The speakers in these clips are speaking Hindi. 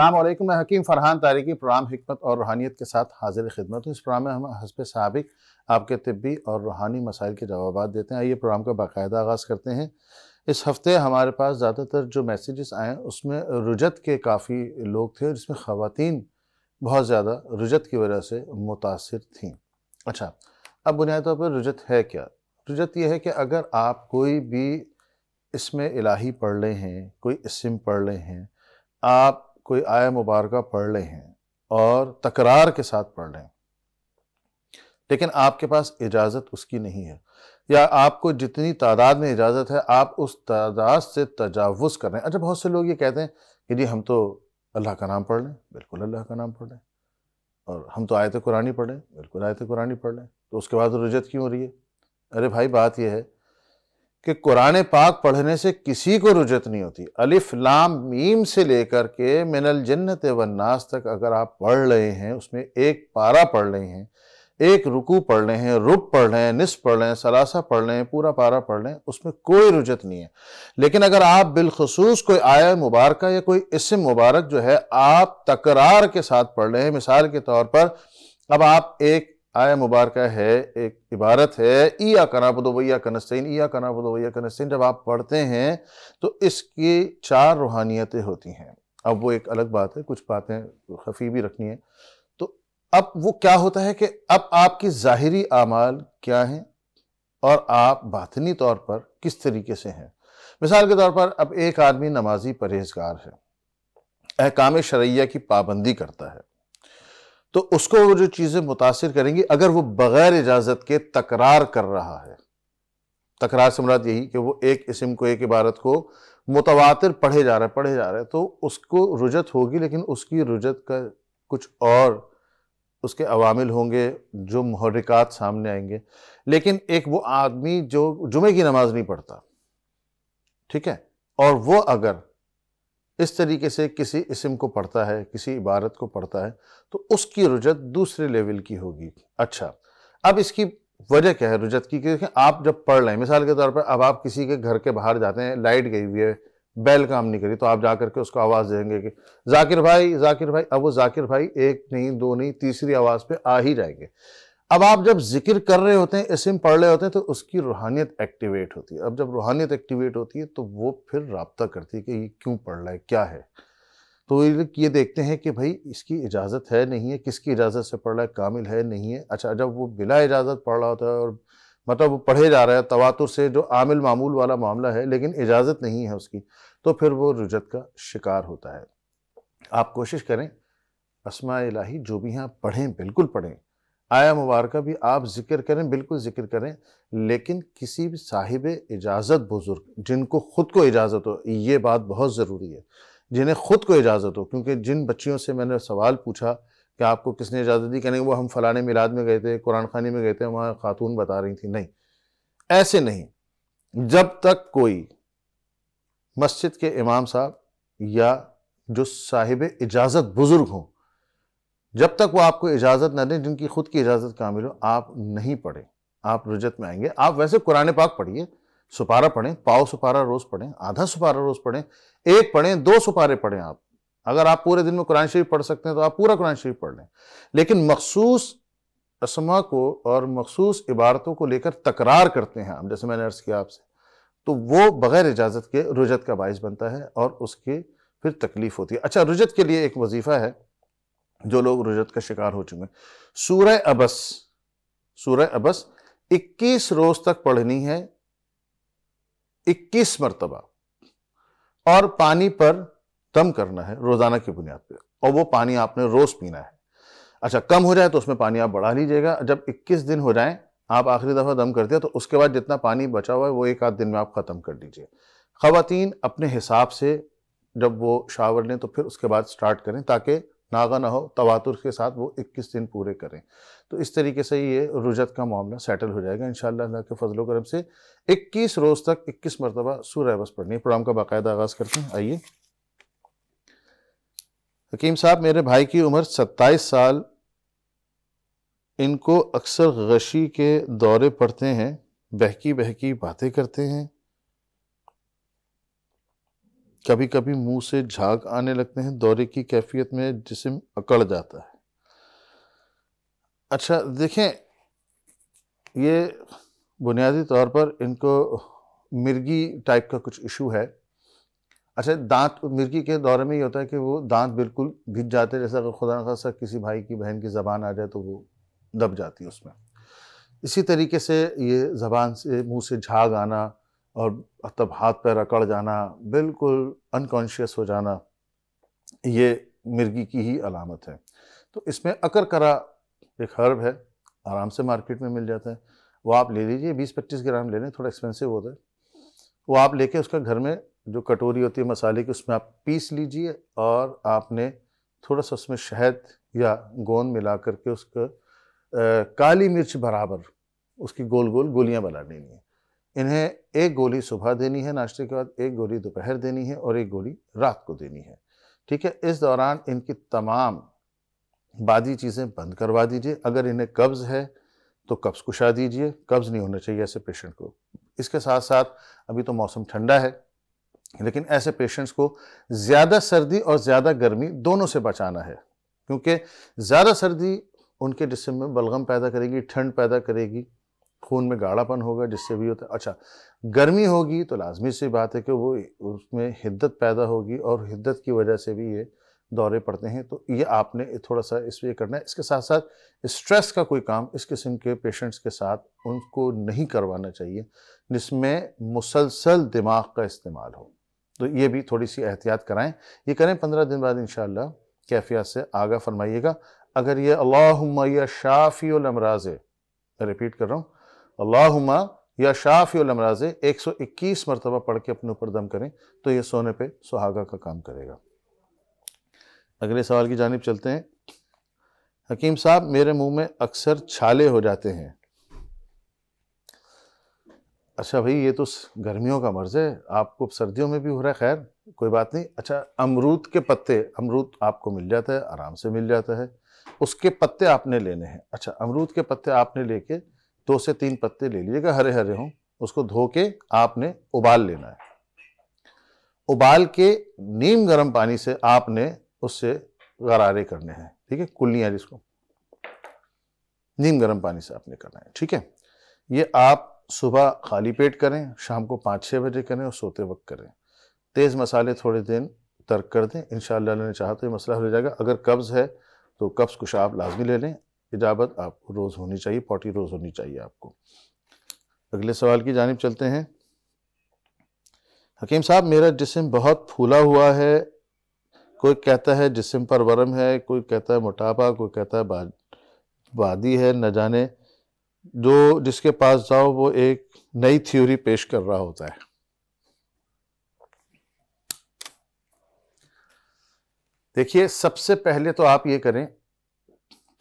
असलम मैं हकीम फ़रहान तारीकी प्रोग्राम हमत और रूहानियत के साथ हाजिर खिदमत हूँ इस प्रोग्राम में हम हसब सबक आपके तबी और रूहानी मसाइल के जवाब देते हैं आइए प्रोग्राम का बाकायदा आगाज़ करते हैं इस हफ़्ते हमारे पास ज़्यादातर जो मैसेजेस आए उसमें रुजत के काफ़ी लोग थे और इसमें ख़वातीन बहुत ज़्यादा रुजत की वजह से मुतासर थी अच्छा अब बुनियादी तौर पर रुजत है क्या रुजत यह है कि अगर आप कोई भी इसमें इलाही पढ़ रहे हैं कोई इसम पढ़ रहे हैं आप कोई आय मुबारक पढ़ ले हैं और तकरार के साथ पढ़ लें लेकिन आपके पास इजाज़त उसकी नहीं है या आपको जितनी तादाद में इजाज़त है आप उस तादाद से तजावज़ कर रहे हैं अच्छा बहुत से लोग ये कहते हैं कि जी हम तो अल्लाह का नाम पढ़ लें बिल्कुल अल्लाह का नाम पढ़ लें और हम तो आयत कुरानी पढ़ें बिल्कुल आयत कुरानी पढ़ लें तो उसके बाद रजत क्यों हो रही है अरे भाई बात यह है कि कुरान पाक पढ़ने से किसी को रुजत नहीं होती अलिफ लाम मीम से लेकर के मिनल जन्नत वन्नास तक अगर आप पढ़ रहे हैं उसमें एक पारा पढ़ रहे हैं एक रुकू पढ़ रहे हैं रुब पढ़ रहे हैं निस पढ़ रहे हैं सलासा पढ़ रहे हैं पूरा पारा पढ़ रहे हैं उसमें कोई रुजत नहीं है लेकिन अगर आप बिलखसूस कोई आया मुबारक या कोई इसम मुबारक जो है आप तकरार के साथ पढ़ रहे हैं मिसाल के तौर पर अब आप एक आया मुबारक है एक इबारत है ईया कना पदोवैया कनस्तैन ईया कना पदोवैया कनस्तैन जब आप पढ़ते हैं तो इसकी चार रूहानियतें होती हैं अब वो एक अलग बात है कुछ बातें खफी भी रखनी है तो अब वो क्या होता है कि अब आपकी ज़ाहरी आमाल क्या हैं और आप बातनी तौर पर किस तरीके से हैं मिसाल के तौर पर अब एक आदमी नमाजी परहेजगार है अहकाम शरैया की पाबंदी करता है तो उसको वो जो चीज़ें मुतासर करेंगी अगर वो बग़ैर इजाज़त के तकरार कर रहा है तकरार से मुराद यही कि वो एक इसम को एक इबारत को मुतवातर पढ़े जा रहा है पढ़े जा रहे हैं तो उसको रुजत होगी लेकिन उसकी रुजत का कुछ और उसके अवामिल होंगे जो महरिकात सामने आएंगे लेकिन एक वो आदमी जो जुमे की नमाज़ नहीं पढ़ता ठीक है और वो अगर इस तरीके से किसी इसम को पढ़ता है किसी इबारत को पढ़ता है तो उसकी रुजत दूसरे लेवल की होगी अच्छा अब इसकी वजह क्या है रुजत की क्योंकि आप जब पढ़ लें मिसाल के तौर पर अब आप किसी के घर के बाहर जाते हैं लाइट गई हुई है बैल काम नहीं करी तो आप जा करके उसको आवाज़ देंगे कि जाकिर भाई जाकिर भाई अब वो जाकिर भाई एक नहीं दो नहीं तीसरी आवाज़ पे आ ही जाएंगे अब आप जब जिक्र कर रहे होते हैं इसम पढ़ रहे होते हैं तो उसकी रूहानियत एक्टिवेट होती है अब जब रूहानियत एक्टिवेट होती है तो वो फिर रबता करती है कि ये क्यों पढ़ रहा है क्या है तो ये देखते हैं कि भाई इसकी इजाज़त है नहीं है किसकी इजाज़त से पढ़ रहा है कामिल है नहीं है अच्छा जब वो बिला इजाज़त पढ़ रहा होता है और मतलब वो पढ़े जा रहा है तवातुर से जो आमिल मामूल वाला मामला है लेकिन इजाज़त नहीं है उसकी तो फिर वो रुजत का शिकार होता है आप कोशिश करें असमा इलाही जो भी हैं पढ़ें बिल्कुल पढ़ें आया मुबारक भी आप जिक्र करें बिल्कुल जिक्र करें लेकिन किसी भी साहिब इजाज़त बुज़ुर्ग जिनको ख़ुद को इजाज़त हो ये बात बहुत ज़रूरी है जिन्हें ख़ुद को इजाज़त हो क्योंकि जिन बच्चियों से मैंने सवाल पूछा कि आपको किसने इजाज़त दी कहने वो हम फ़लाने मिलाद में गए थे कुरान खानी में गए थे वहाँ ख़ातून बता रही थी नहीं ऐसे नहीं जब तक कोई मस्जिद के इमाम साहब या जो साहिब इजाज़त बुज़ुर्ग हों जब तक वो आपको इजाज़त ना दें जिनकी खुद की इजाज़त कामिल हो आप नहीं पढ़ें आप रजत में आएंगे आप वैसे कुरान पाक पढ़िए सुपारा पढ़ें पाओ सुपारा रोज़ पढ़ें आधा सुपारा रोज़ पढ़ें एक पढ़ें दो सुपारे पढ़ें आप अगर आप पूरे दिन में कुरान शरीफ पढ़ सकते हैं तो आप पूरा कुरान शरीफ पढ़ लें लेकिन मखसूस असमा को और मखसूस इबारतों को लेकर तकरार करते हैं हम जैसे मैंने अर्ज़ किया आपसे तो वो बग़ैर इजाज़त के रुजत का बायस बनता है और उसके फिर तकलीफ़ होती है अच्छा रुजत के लिए एक वजीफ़ा है जो लोग रुजत का शिकार हो चुके हैं सूर्य अबस सूर्य अबस 21 रोज तक पढ़नी है 21 मरतबा और पानी पर दम करना है रोजाना की बुनियाद पे और वो पानी आपने रोज पीना है अच्छा कम हो जाए तो उसमें पानी आप बढ़ा लीजिएगा जब 21 दिन हो जाए आप आखिरी दफ़ा दम कर दिया तो उसके बाद जितना पानी बचा हुआ है वो एक आध दिन में आप ख़त्म कर दीजिए खातन अपने हिसाब से जब वो शावर लें तो फिर उसके बाद स्टार्ट करें ताकि नागा ना हो तवातुर के साथ वो 21 दिन पूरे करें तो इस तरीके से ये रुजत का मामला सेटल हो जाएगा इन अल्लाह के फजल करम से 21 रोज़ तक 21 मरतबा सूर्य बस पढ़नी है प्रोग्राम का बाकायदा आगाज़ करते हैं आइए हकीम साहब मेरे भाई की उम्र 27 साल इनको अक्सर गशी के दौरे पड़ते हैं बहकी बहकी बातें करते हैं कभी कभी मुंह से झाग आने लगते हैं दौरे की कैफियत में जिसम अकड़ जाता है अच्छा देखें ये बुनियादी तौर पर इनको मिर्गी टाइप का कुछ इशू है अच्छा दांत मिर्गी के दौरे में ये होता है कि वो दांत बिल्कुल भिज जाते हैं जैसा अगर खुदा खासा किसी भाई की बहन की ज़बान आ जाए तो वो दब जाती है उसमें इसी तरीके से ये ज़बान से मुंह से झाग आना और तब हाथ पैर अकड़ जाना बिल्कुल अनकॉन्शियस हो जाना ये मिर्गी की ही अलामत है तो इसमें अकर करा एक हर्ब है आराम से मार्केट में मिल जाता है वो आप ले लीजिए बीस पच्चीस ग्राम ले लें थोड़ा एक्सपेंसिव होता है वो आप लेके उसका घर में जो कटोरी होती है मसाले की उसमें आप पीस लीजिए और आपने थोड़ा सा उसमें शहद या गोंद मिला करके उसका काली मिर्च बराबर उसकी गोल गोल गोलियाँ बना लेनी है इन्हें एक गोली सुबह देनी है नाश्ते के बाद एक गोली दोपहर देनी है और एक गोली रात को देनी है ठीक है इस दौरान इनकी तमाम बादी चीज़ें बंद करवा दीजिए अगर इन्हें कब्ज़ है तो कब्ज़ कुशा दीजिए कब्ज़ नहीं होना चाहिए ऐसे पेशेंट को इसके साथ साथ अभी तो मौसम ठंडा है लेकिन ऐसे पेशेंट्स को ज़्यादा सर्दी और ज़्यादा गर्मी दोनों से बचाना है क्योंकि ज़्यादा सर्दी उनके जिसम में बलगम पैदा करेगी ठंड पैदा करेगी खून में गाढ़ापन होगा जिससे भी होता है अच्छा गर्मी होगी तो लाजमी सी बात है कि वो उसमें हिद्दत पैदा होगी और हिद्दत की वजह से भी ये दौरे पड़ते हैं तो ये आपने थोड़ा सा इस पर करना है इसके साथ साथ स्ट्रेस का कोई काम इस किस्म के पेशेंट्स के साथ उनको नहीं करवाना चाहिए जिसमें मुसलसल दिमाग का इस्तेमाल हो तो ये भी थोड़ी सी एहतियात कराएं ये करें पंद्रह दिन बाद इन कैफिया से आगा फरमाइएगा अगर ये अल्लाह शाफ़ी अमराज रिपीट कर रहा हूँ अल्लाहुमा या शाफ़ी अमराज़ एक सौ इक्कीस मरतबा पढ़ के अपने ऊपर दम करें तो ये सोने पे सुहागा का काम करेगा अगले सवाल की जानब चलते हैं हकीम साहब मेरे मुंह में अक्सर छाले हो जाते हैं अच्छा भाई ये तो गर्मियों का मर्ज़ है आपको सर्दियों में भी हो रहा है खैर कोई बात नहीं अच्छा अमरूद के पत्ते अमरूद आपको मिल जाता है आराम से मिल जाता है उसके पत्ते आपने लेने हैं अच्छा अमरूद के पत्ते आपने लेके दो से तीन पत्ते ले लीजिएगा हरे हरे हों उसको धो के आपने उबाल लेना है उबाल के नीम गर्म पानी से आपने उससे गरारे करने हैं ठीक है कुल्लियाँ जिसको नीम गर्म पानी से आपने करना है ठीक है ये आप सुबह खाली पेट करें शाम को पाँच छः बजे करें और सोते वक्त करें तेज़ मसाले थोड़े दिन तर्क कर दें इन ने चाहा तो ये मसला हो जाएगा अगर कब्ज़ है तो कब्ज़ कुशाब लाजमी ले लें हिजाबत आपको रोज़ होनी चाहिए पॉटी रोज़ होनी चाहिए आपको अगले सवाल की जानब चलते हैं हकीम साहब मेरा जिसम बहुत फूला हुआ है कोई कहता है जिसम पर वरम है कोई कहता है मोटापा कोई कहता है बाद वादी है न जाने जो जिसके पास जाओ वो एक नई थ्योरी पेश कर रहा होता है देखिए सबसे पहले तो आप ये करें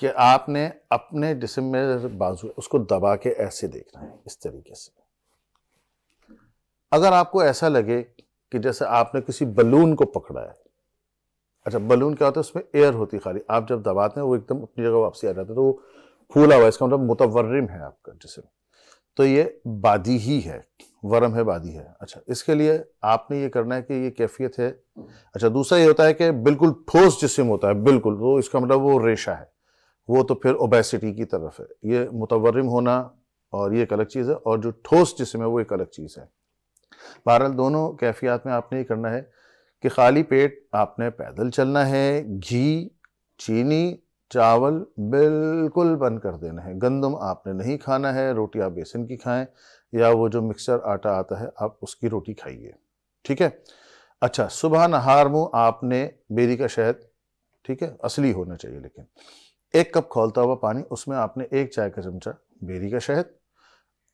कि आपने अपने जिसम में बाजू उसको दबा के ऐसे देखना है इस तरीके से अगर आपको ऐसा लगे कि जैसे आपने किसी बलून को पकड़ा है अच्छा बलून क्या होता है उसमें एयर होती है खाली आप जब दबाते हैं वो एकदम अपनी जगह वापसी आ जाता है तो वो फूला हुआ इसका मतलब मुतवरम है आपका जिसम तो ये बादी ही है वरम है बादी है अच्छा इसके लिए आपने ये करना है कि ये कैफियत है अच्छा दूसरा ये होता है कि बिल्कुल ठोस जिसम होता है बिल्कुल वो तो इसका मतलब वो रेशा है वो तो फिर ओबेसिटी की तरफ है ये मुतवरम होना और ये एक अलग चीज़ है और जो ठोस जिसमें वो एक अलग चीज़ है बहरहाल दोनों कैफियात में आपने ये करना है कि खाली पेट आपने पैदल चलना है घी चीनी चावल बिल्कुल बंद कर देना है गंदम आपने नहीं खाना है रोटी आप बेसन की खाएं या वो जो मिक्सर आटा आता है आप उसकी रोटी खाइए ठीक है अच्छा सुबह नहार मुँह आपने बेरी का शहद ठीक है असली होना चाहिए लेकिन एक कप खोलता हुआ पानी उसमें आपने एक चाय का चमचा बेरी का शहद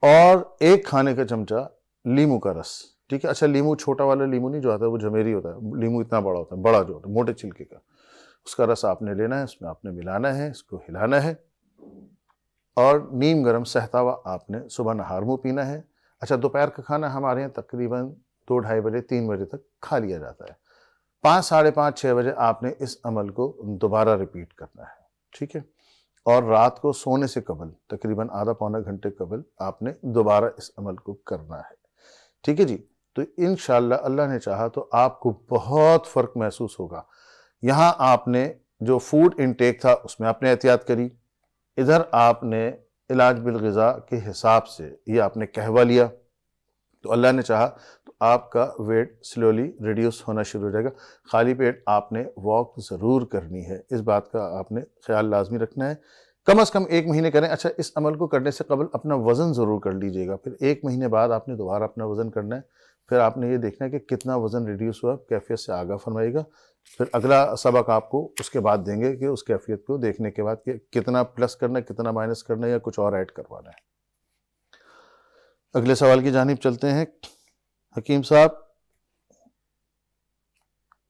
और एक खाने का चमचा लीमू का रस ठीक है अच्छा लीमू छोटा वाला लीमू नहीं जो आता है वो झमेरी होता है लीमू इतना बड़ा होता है बड़ा जो होता है मोटे छिलके का उसका रस आपने लेना है उसमें आपने मिलाना है इसको हिलाना है और नीम गर्म सहता हुआ आपने सुबह नहार मुँह पीना है अच्छा दोपहर का खाना हमारे यहाँ तकरीबन दो ढाई बजे तीन बजे तक खा लिया जाता है पाँच साढ़े पाँच छः बजे आपने इस अमल को दोबारा रिपीट करना है ठीक है और रात को सोने से कबल तकरीबन आधा पौना घंटे कबल आपने दोबारा इस अमल को करना है ठीक है जी तो इन अल्लाह ने चाहा तो आपको बहुत फ़र्क महसूस होगा यहाँ आपने जो फूड इनटेक था उसमें आपने एहतियात करी इधर आपने इलाज बिलगज़ा के हिसाब से ये आपने कहवा लिया तो अल्लाह ने चाहा आपका वेट स्लोली रिड्यूस होना शुरू हो जाएगा खाली पेट आपने वॉक ज़रूर करनी है इस बात का आपने ख्याल लाजमी रखना है कम अज़ कम एक महीने करें अच्छा इस अमल को करने से कबल अपना वज़न ज़रूर कर लीजिएगा फिर एक महीने बाद आपने दोबारा अपना वज़न करना है फिर आपने ये देखना है कि कितना वज़न रिड्यूस हुआ कैफियत से आगा फरमाएगा फिर अगला सबक आपको उसके बाद देंगे कि उस कैफियत को देखने के बाद कि कितना प्लस करना है कितना माइनस करना है या कुछ और ऐड करवाना है अगले सवाल की जानब चलते हैं हकीम साहब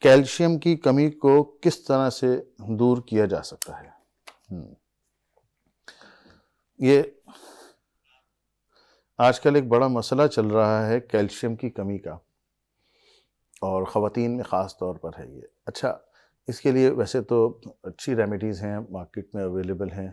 कैल्शियम की कमी को किस तरह से दूर किया जा सकता है हम्म। ये आजकल एक बड़ा मसला चल रहा है कैल्शियम की कमी का और ख़वान में ख़ास तौर पर है ये अच्छा इसके लिए वैसे तो अच्छी रेमेडीज़ हैं मार्केट में अवेलेबल हैं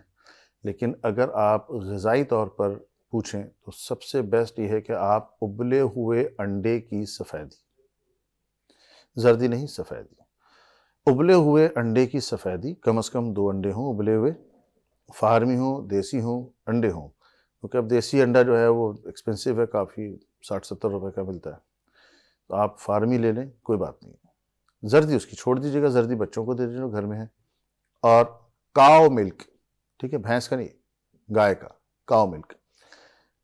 लेकिन अगर आप गज़ाई तौर पर पूछें तो सबसे बेस्ट ये है कि आप उबले हुए अंडे की सफ़ेदी जर्दी नहीं सफ़ेदी उबले हुए अंडे की सफ़ेदी कम अज़ कम दो अंडे हों उबले हुए फार्मी हों देसी हों अंडे हों क्योंकि अब देसी अंडा जो है वो एक्सपेंसिव है काफ़ी साठ सत्तर रुपए का मिलता है तो आप फार्मी ले लें कोई बात नहीं जर्दी उसकी छोड़ दीजिएगा जर्दी बच्चों को दे दीजिए घर में है और काओ मिल्क ठीक है भैंस का नहीं गाय का काओ मिल्क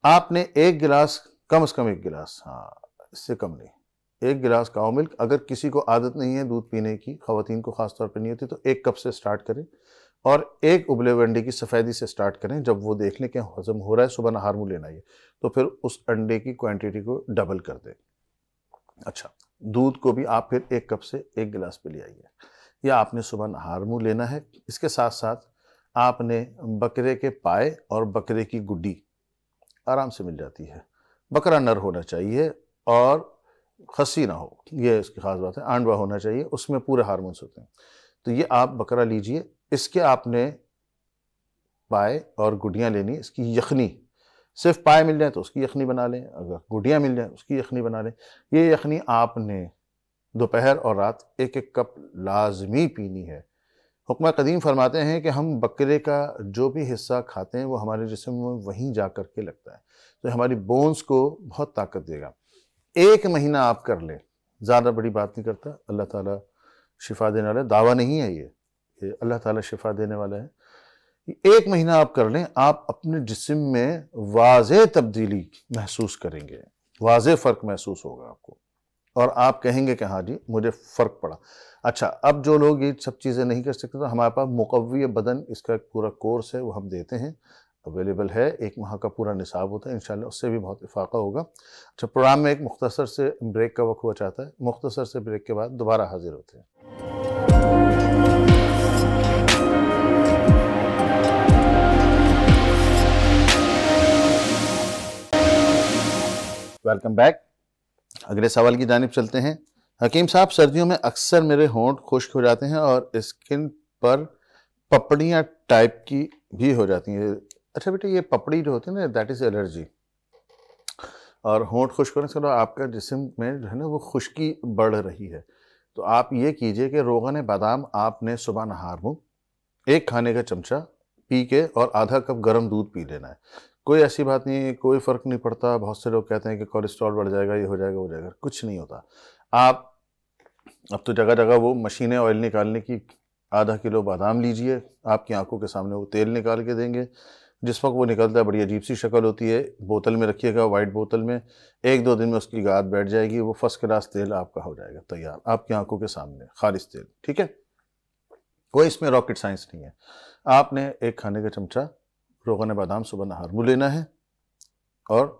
आपने एक गिलास कम से कम एक गिलास हाँ इससे कम नहीं एक गिलास काओ मिल्क अगर किसी को आदत नहीं है दूध पीने की खातन को ख़ास तौर पर नहीं होती तो एक कप से स्टार्ट करें और एक उबले हुए अंडे की सफ़ेदी से स्टार्ट करें जब वो देख लें कि हजम हो रहा है सुबह नहार मुँह लेना ये तो फिर उस अंडे की क्वांटिटी को डबल कर दें अच्छा दूध को भी आप फिर एक कप से एक गिलास पे ले आइए या आपने सुबह नहार मुँह लेना है इसके साथ साथ आपने बकरे के पाए और बकरे की गुड्डी आराम से मिल जाती है बकरा नर होना चाहिए और खसी ना हो ये इसकी ख़ास बात है आंडवा होना चाहिए उसमें पूरे हारमोन्स होते हैं तो ये आप बकरा लीजिए इसके आपने पाए और गुडियाँ लेनी इसकी यखनी सिर्फ पाए मिल जाए तो उसकी यखनी बना लें अगर गुडियाँ मिल जाए उसकी यखनी बना लें ये यखनी आपने दोपहर और रात एक एक कप लाजमी पीनी है हुक्म कदीम फरमाते हैं कि हम बकरे का जो भी हिस्सा खाते हैं वो हमारे जिसम में वहीं जा कर के लगता है तो हमारी बोन्स को बहुत ताकत देगा एक महीना आप कर लें ज़्यादा बड़ी बात नहीं करता अल्लाह ताला शिफा देने वाला दावा नहीं है ये कि अल्लाह ताला शिफा देने वाला है एक महीना आप कर लें आप अपने जिसम में वाज तब्दीली महसूस करेंगे वाज फ़र्क महसूस होगा आपको और आप कहेंगे कि हाँ जी मुझे फ़र्क पड़ा अच्छा अब जो लोग ये सब चीज़ें नहीं कर सकते तो हमारे पास मुकवी बदन इसका एक पूरा कोर्स है वो हम देते हैं अवेलेबल है एक माह का पूरा निसाब होता है इन उससे भी बहुत इफाक़ा होगा अच्छा प्रोग्राम में एक मुख्तसर से ब्रेक का वक्त हुआ चाहता है मुख्तसर से ब्रेक के बाद दोबारा हाजिर होते हैं वेलकम बैक अगले सवाल की जानब चलते हैं हकीम साहब सर्दियों में अक्सर मेरे होंठ खुश्क हो जाते हैं और स्किन पर पपड़ियाँ टाइप की भी हो जाती हैं अच्छा बेटा ये पपड़ी जो होती है ना दैट इज़ एलर्जी और होंठ खुश्क होने से आपका जिसम में जो है ना वो खुश्की बढ़ रही है तो आप ये कीजिए कि रोगन बादाम आपने सुबह नहार मुँह एक खाने का चमचा पी के और आधा कप गर्म दूध पी लेना है कोई ऐसी बात नहीं है कोई फ़र्क नहीं पड़ता बहुत से लोग कहते हैं कि कोलेस्ट्रॉल बढ़ जाएगा ये हो जाएगा वो जाएगा कुछ नहीं होता आप अब तो जगह जगह वो मशीनें ऑयल निकालने की आधा किलो बादाम लीजिए आपकी आंखों के सामने वो तेल निकाल के देंगे जिस वक्त वो निकलता है बड़ी अजीब सी शक्ल होती है बोतल में रखिएगा वाइट बोतल में एक दो दिन में उसकी गाद बैठ जाएगी वो फर्स्ट क्लास तेल आपका हो जाएगा तैयार आपकी आंखों के सामने खालिश तेल ठीक है कोई इसमें रॉकेट साइंस नहीं है आपने एक खाने का चमचा रोगन बादाम सुबह नहार मुँह लेना है और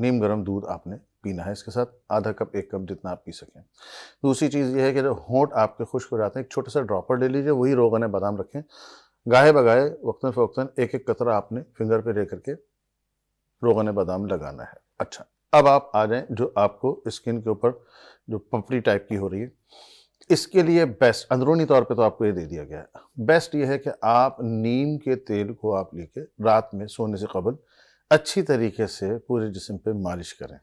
नीम गर्म दूध आपने पीना है इसके साथ आधा कप एक कप जितना आप पी सकें दूसरी चीज़ यह है कि जब होंठ आपके खुश्क हो जाते हैं एक छोटा सा ड्रॉपर ले लीजिए वही रोगन बादाम रखें गाहे बगाए वक्ता फ़वक्ता एक एक कतरा आपने फिंगर पे ले करके रोगन बादाम लगाना है अच्छा अब आप आ जाएं जो आपको स्किन के ऊपर जो पपड़ी टाइप की हो रही है इसके लिए बेस्ट अंदरूनी तौर पे तो आपको ये दे दिया गया है बेस्ट ये है कि आप नीम के तेल को आप लेके रात में सोने से कबल अच्छी तरीके से पूरे जिसम पे मालिश करें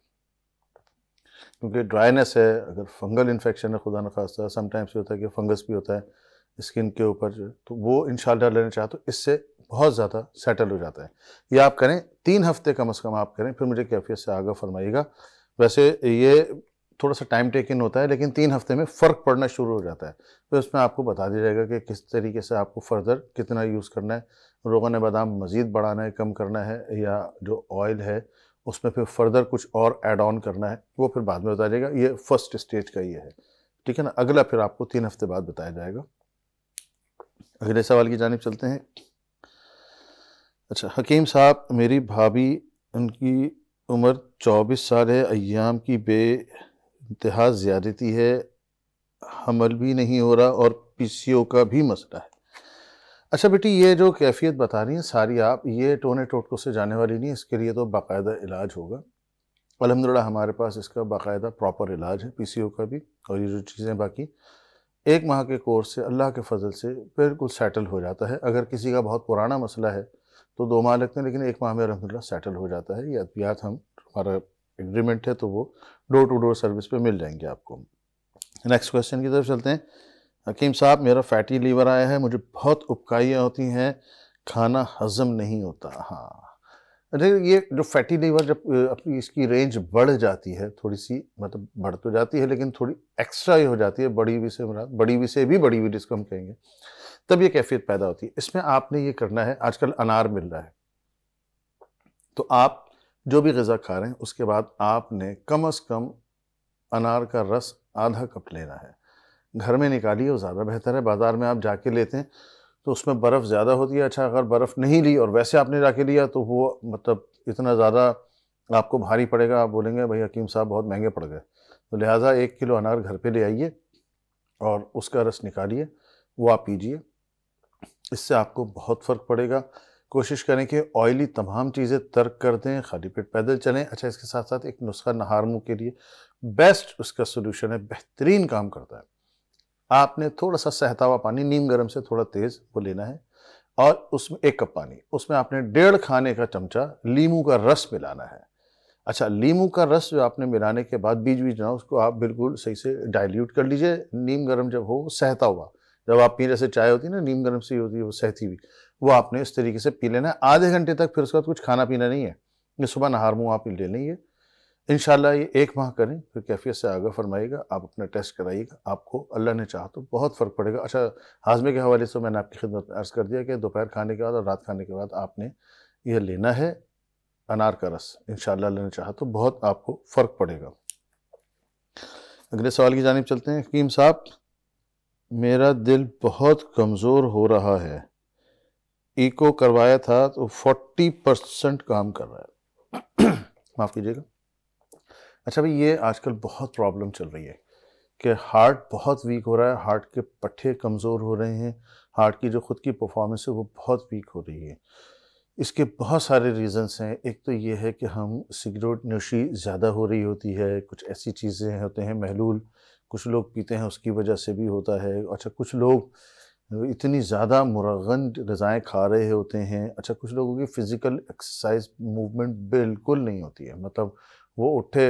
क्योंकि ड्राइनेस है अगर फंगल इन्फेक्शन है खुदा न समटाइम्स ये होता है कि फंगस भी होता है स्किन के ऊपर तो वो इन लेना चाहते हो तो इससे बहुत ज़्यादा सेटल हो जाता है ये आप करें तीन हफ्ते कम अज़ कम आप करें फिर मुझे कैफियत से आगा फरमाइएगा वैसे ये थोड़ा सा टाइम टेकन होता है लेकिन तीन हफ्ते में फ़र्क पड़ना शुरू हो जाता है फिर तो उसमें आपको बता दिया जाएगा कि किस तरीके से आपको फर्दर कितना यूज़ करना है रोगन बादाम मज़ीद बढ़ाना है कम करना है या जो ऑयल है उसमें फिर फर्दर कुछ और एड ऑन करना है वो फिर बाद में बता दिएगा ये फर्स्ट स्टेज का ये है ठीक है ना अगला फिर आपको तीन हफ्ते बाद बताया जाएगा अगले सवाल की जानब चलते हैं अच्छा हकीम साहब मेरी भाभी उनकी उम्र 24 साल है अयाम की बे इंतहा ज़्यादती है हमल भी नहीं हो रहा और पी सी ओ का भी मसला है अच्छा बेटी ये जो कैफियत बता रही हैं सारी आप ये टोने टोटकों से जाने वाली नहीं इसके लिए तो बाकायदा इलाज होगा अलहमदिल्ला हमारे पास इसका बाकायदा प्रॉपर इलाज है पी सी ओ का भी और ये जो चीज़ें बाकी एक माह के कोर्स से अल्लाह के फजल से बिल्कुल सेटल हो जाता है अगर किसी का बहुत पुराना मसला है तो दो माह लगते हैं लेकिन एक माह में अलहमदिल्ला सेटल हो जाता है ये अद्वियात हम हमारा एग्रीमेंट है तो वो डोर टू डोर सर्विस पे मिल जाएंगे आपको नेक्स्ट क्वेश्चन की तरफ चलते हैं हकीम साहब मेरा फैटी लीवर आया है मुझे बहुत उपकाइयाँ होती हैं खाना हजम नहीं होता हाँ अरे ये जो फैटी लीवर जब अपनी इसकी रेंज बढ़ जाती है थोड़ी सी मतलब बढ़ तो जाती है लेकिन थोड़ी एक्स्ट्रा ही हो जाती है बड़ी हुई से बड़ी हुई से भी बड़ी हुई जिसको हम कहेंगे तब ये कैफियत पैदा होती है इसमें आपने ये करना है आजकल अनार मिल रहा है तो आप जो भी गज़ा खा रहे हैं उसके बाद आपने कम अज़ कम अनार का रस आधा कप लेना है घर में निकालिए वो ज़्यादा बेहतर है बाज़ार में आप जाके लेते हैं तो उसमें बर्फ़ ज़्यादा होती है अच्छा अगर बर्फ़ नहीं ली और वैसे आपने जाके लिया तो वो मतलब इतना ज़्यादा आपको भारी पड़ेगा आप बोलेंगे भाई हकीम साहब बहुत महंगे पड़ गए तो लिहाजा एक किलो अनार घर पर ले आइए और उसका रस निकालिए वो आप पीजिए इससे आपको बहुत फ़र्क पड़ेगा कोशिश करें कि ऑयली तमाम चीज़ें तर्क कर दें खाली पेट पैदल चलें अच्छा इसके साथ साथ एक नुस्खा नहार मुँह के लिए बेस्ट उसका सोल्यूशन है बेहतरीन काम करता है आपने थोड़ा सा सहता हुआ पानी नीम गर्म से थोड़ा तेज़ वो लेना है और उसमें एक कप पानी उसमें आपने डेढ़ खाने का चमचा लीमू का रस मिलाना है अच्छा लीमू का रस जो आपने मिलाने के बाद बीज बीज ना उसको आप बिल्कुल सही से डाइल्यूट कर लीजिए नीम गर्म जब हो सहता हुआ जब आप पीने से चाय होती है ना नीम गर्म सी होती है वो सहती हुई वो आपने इस तरीके से पी लेना है आधे घंटे तक फिर उसके बाद कुछ खाना पीना नहीं है ये सुबह नहार मुँह आप ले लेंगे इन ये एक माह करें फिर कैफियत से आगा फरमाइएगा आप अपना टेस्ट कराइएगा आपको अल्लाह ने चाहा तो बहुत फ़र्क पड़ेगा अच्छा हाजमे के हवाले से मैंने आपकी खिदमत में अर्ज़ कर दिया कि दोपहर खाने के बाद और रात खाने के बाद आपने यह लेना है अनार का रस इन अल्लाह ने चाहा तो बहुत आपको फ़र्क पड़ेगा अगले सवाल की जानब चलते हैं हकीम साहब मेरा दिल बहुत कमज़ोर हो रहा है इको करवाया था तो 40 परसेंट काम कर रहा है माफ़ कीजिएगा अच्छा भाई ये आजकल बहुत प्रॉब्लम चल रही है कि हार्ट बहुत वीक हो रहा है हार्ट के पट्ठे कमज़ोर हो रहे हैं हार्ट की जो खुद की परफॉर्मेंस है वो बहुत वीक हो रही है इसके बहुत सारे रीज़न्स हैं एक तो ये है कि हम सिगरेट नोशी ज़्यादा हो रही होती है कुछ ऐसी चीज़ें होते हैं महलूल कुछ लोग पीते हैं उसकी वजह से भी होता है अच्छा कुछ लोग इतनी ज़्यादा मुरगन रज़ाएँ खा रहे होते हैं अच्छा कुछ लोगों की फ़िज़िकल एक्सरसाइज मूवमेंट बिल्कुल नहीं होती है मतलब वो उठे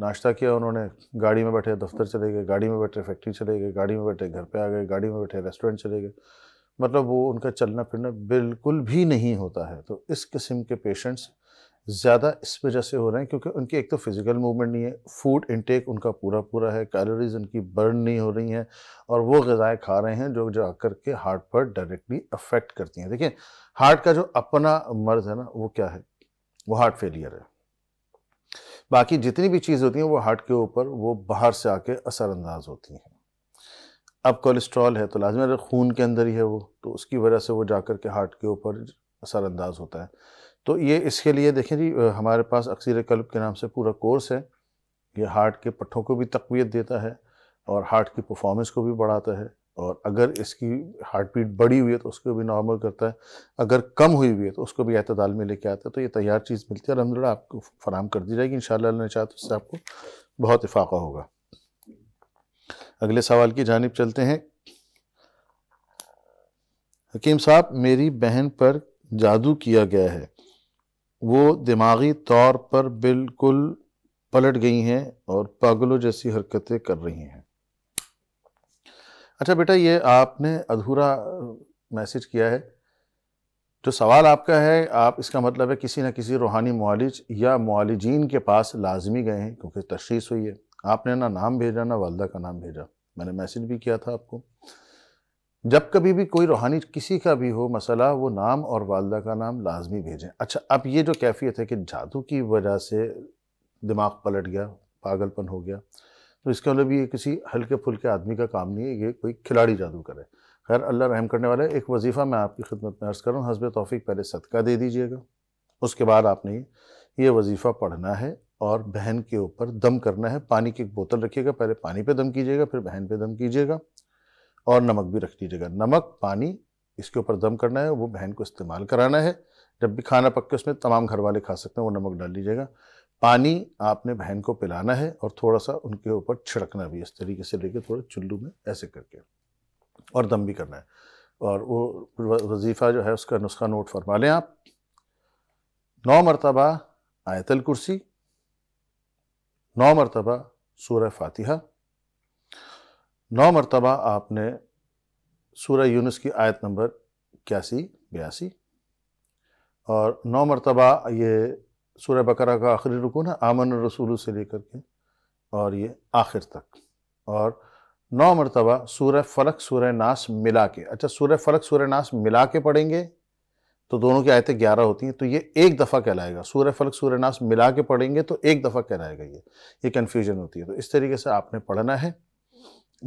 नाश्ता किया उन्होंने गाड़ी में बैठे दफ्तर चले गए गाड़ी में बैठे फैक्ट्री चले गए गाड़ी में बैठे घर पे आ गए गाड़ी में बैठे रेस्टोरेंट चले गए मतलब वो उनका चलना फिरना बिल्कुल भी नहीं होता है तो इस किस्म के पेशेंट्स ज़्यादा इस वजह से हो रहे हैं क्योंकि उनकी एक तो फ़िज़िकल मूवमेंट नहीं है फूड इनटेक उनका पूरा पूरा है कैलोरीज उनकी बर्न नहीं हो रही हैं और वो गज़ाएँ खा रहे हैं जो जा कर के हार्ट पर डायरेक्टली अफेक्ट करती हैं देखिए हार्ट का जो अपना मर्ज है ना वो क्या है वो हार्ट फेलियर है बाकी जितनी भी चीज़ होती हैं वो हार्ट के ऊपर वो बाहर से आके असरअंदाज होती हैं अब कोलेस्ट्रॉल है तो लाजमी अगर खून के अंदर ही है वो तो उसकी वजह से वो जा के हार्ट के ऊपर असरअंदाज होता है तो ये इसके लिए देखें जी हमारे पास अक्सर कल्ब के नाम से पूरा कोर्स है ये हार्ट के पट्ठों को भी तकवीत देता है और हार्ट की परफॉर्मेंस को भी बढ़ाता है और अगर इसकी हार्ट बीट बढ़ी हुई है तो उसको भी नॉर्मल करता है अगर कम हुई हुई है तो उसको भी अतदाल में लेके आता है तो ये तैयार चीज़ मिलती है अलहमदिल्ला आपको फराम कर दी जाएगी इन शाला चाहते तो इससे आपको बहुत इफाक़ा होगा अगले सवाल की जानब चलते हैं हकीम साहब मेरी बहन पर जादू किया गया है वो दिमागी तौर पर बिल्कुल पलट गई हैं और पागलों जैसी हरकतें कर रही हैं अच्छा बेटा ये आपने अधूरा मैसेज किया है जो सवाल आपका है आप इसका मतलब है किसी न किसी रूहानी मालिज या मालिजीन के पास लाजमी गए हैं क्योंकि तशीस हुई है आपने ना नाम भेजा ना वालदा का नाम भेजा मैंने मैसेज भी किया था आपको जब कभी भी कोई रूहानी किसी का भी हो मसला वो नाम और वालदा का नाम लाजमी भेजें अच्छा अब ये जो कैफियत है कि जादू की वजह से दिमाग पलट गया पागलपन हो गया तो इसका मतलब ये किसी हल्के फुल्के आदमी का काम नहीं है ये कोई खिलाड़ी जादू करे खैर अल्लाह रहम करने वाला है एक वजीफ़ा मैं आपकी खिदमत में अर्ज़ कर रहा हूँ हसब तोफ़ी पहले सदका दे दीजिएगा उसके बाद आपने ये वजीफ़ा पढ़ना है और बहन के ऊपर दम करना है पानी की एक बोतल रखिएगा पहले पानी पे दम कीजिएगा फिर बहन पे दम कीजिएगा और नमक भी रख दीजिएगा नमक पानी इसके ऊपर दम करना है वो बहन को इस्तेमाल कराना है जब भी खाना पक के उसमें तमाम घर वाले खा सकते हैं वो नमक डाल लीजिएगा पानी आपने बहन को पिलाना है और थोड़ा सा उनके ऊपर छिड़कना भी इस तरीके से लेके थोड़ा चुल्लू में ऐसे करके और दम भी करना है और वो वजीफ़ा जो है उसका नुस्खा नोट फरमा लें आप नौ मरतबा आयतल कुर्सी नौ मरतबा सूर फातिहा नौ मरतबा आपने सूर्य यूनुस की आयत नंबर इक्यासी बयासी और नौ मरतबा ये सूर्य बकरा का आखिरी रुकून है आमन रसूल से लेकर के और ये आखिर तक और नौ मरतबा सूर्य फ़लक सूर्य नास मिला के अच्छा सूर्य फ़लक सूर्य नास मिला के पढ़ेंगे तो दोनों की आयतें ग्यारह होती हैं तो ये एक दफ़ा कहलाएगा सूर्य फलक सूर्य नास मिला के पढ़ेंगे तो एक दफ़ा कहलाएगा ये ये कन्फ्यूजन होती है तो इस तरीके से आपने पढ़ना है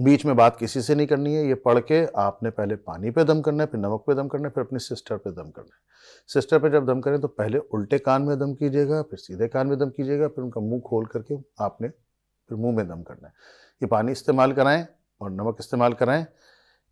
बीच में बात किसी से नहीं करनी है ये पढ़ के आपने पहले पानी पे दम करना है फिर नमक पे दम करना है फिर अपनी सिस्टर पे दम करना है सिस्टर पे जब दम करें तो पहले उल्टे कान में दम कीजिएगा फिर सीधे कान में दम कीजिएगा फिर उनका मुंह खोल करके आपने फिर मुंह में दम करना है ये पानी इस्तेमाल कराएं और नमक इस्तेमाल कराएं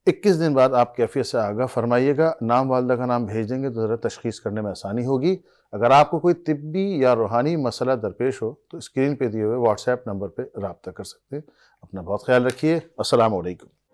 इक्कीस दिन बाद आप कैफियत से आगा फरमाइएगा नाम वालदा का नाम भेज देंगे तो ज़रा तशखीस करने में आसानी होगी अगर आपको कोई तिब्बी या रूहानी मसला दरपेश हो तो स्क्रीन पे दिए हुए व्हाट्सएप नंबर पर रबता कर सकते हैं अपना बहुत ख्याल रखिए असलकम